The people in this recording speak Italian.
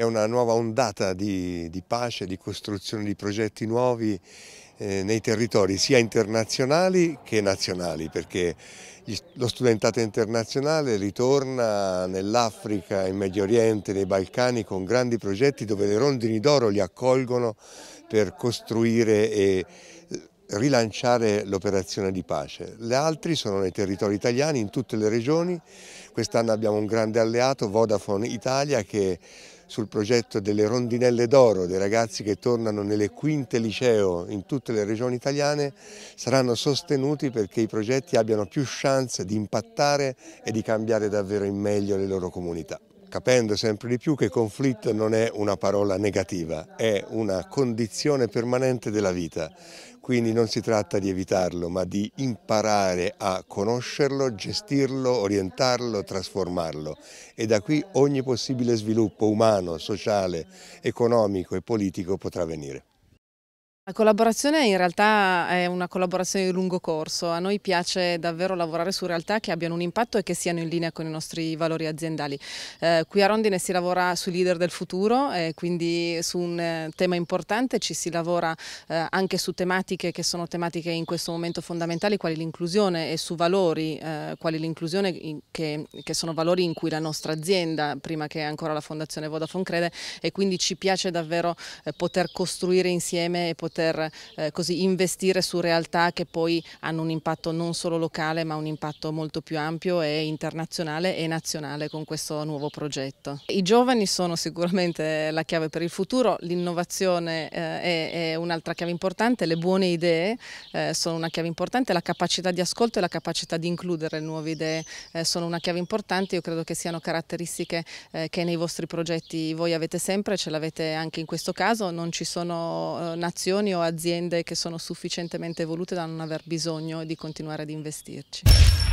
È una nuova ondata di, di, pace, di costruzione di progetti nuovi eh, nei territori sia internazionali che nazionali perché gli, lo studentato internazionale ritorna nell'Africa, in Medio Oriente, nei Balcani con grandi progetti dove le rondini d'oro li accolgono per costruire e eh, rilanciare l'operazione di pace. Le altre sono nei territori italiani, in tutte le regioni. Quest'anno abbiamo un grande alleato, Vodafone Italia, che sul progetto delle rondinelle d'oro dei ragazzi che tornano nelle quinte liceo in tutte le regioni italiane saranno sostenuti perché i progetti abbiano più chance di impattare e di cambiare davvero in meglio le loro comunità capendo sempre di più che conflitto non è una parola negativa, è una condizione permanente della vita. Quindi non si tratta di evitarlo, ma di imparare a conoscerlo, gestirlo, orientarlo, trasformarlo. E da qui ogni possibile sviluppo umano, sociale, economico e politico potrà venire. La collaborazione in realtà è una collaborazione di lungo corso, a noi piace davvero lavorare su realtà che abbiano un impatto e che siano in linea con i nostri valori aziendali. Eh, qui a Rondine si lavora sui leader del futuro eh, quindi su un eh, tema importante ci si lavora eh, anche su tematiche che sono tematiche in questo momento fondamentali quali l'inclusione e su valori eh, quali l'inclusione che, che, sono valori in cui la nostra azienda prima che ancora la fondazione Vodafone crede e quindi ci piace davvero eh, poter costruire insieme e poter poter eh, così investire su realtà che poi hanno un impatto non solo locale ma un impatto molto più ampio e internazionale e nazionale con questo nuovo progetto. I giovani sono sicuramente la chiave per il futuro, l'innovazione eh, è, è un'altra chiave importante, le buone idee eh, sono una chiave importante, la capacità di ascolto e la capacità di includere nuove idee eh, sono una chiave importante, io credo che siano caratteristiche eh, che nei vostri progetti voi avete sempre, ce l'avete anche in questo caso, non ci sono eh, nazioni giovani o aziende che sono sufficientemente evolute da non aver bisogno di continuare ad investirci.